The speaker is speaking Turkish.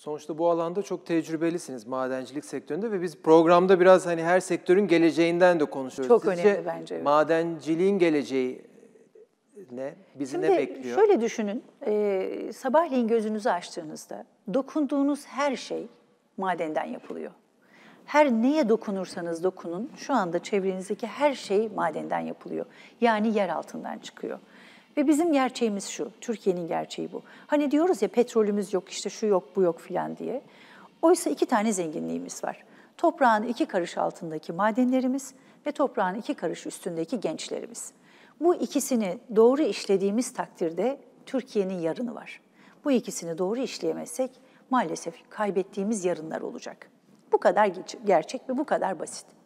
sonuçta bu alanda çok tecrübelisiniz madencilik sektöründe ve biz programda biraz hani her sektörün geleceğinden de konuşuyoruz. Çok Sizce önemli bence. Evet. Madenciliğin geleceği ne? Bizi Şimdi ne bekliyor? Şöyle düşünün, e, sabahleyin gözünüzü açtığınızda dokunduğunuz her şey madenden yapılıyor. Her neye dokunursanız dokunun, şu anda çevrenizdeki her şey madenden yapılıyor. Yani yer altından çıkıyor. Ve bizim gerçeğimiz şu, Türkiye'nin gerçeği bu. Hani diyoruz ya petrolümüz yok, işte şu yok, bu yok filan diye. Oysa iki tane zenginliğimiz var. Toprağın iki karış altındaki madenlerimiz ve toprağın iki karış üstündeki gençlerimiz. Bu ikisini doğru işlediğimiz takdirde Türkiye'nin yarını var. Bu ikisini doğru işleyemezsek maalesef kaybettiğimiz yarınlar olacak. Bu kadar gerçek ve bu kadar basit.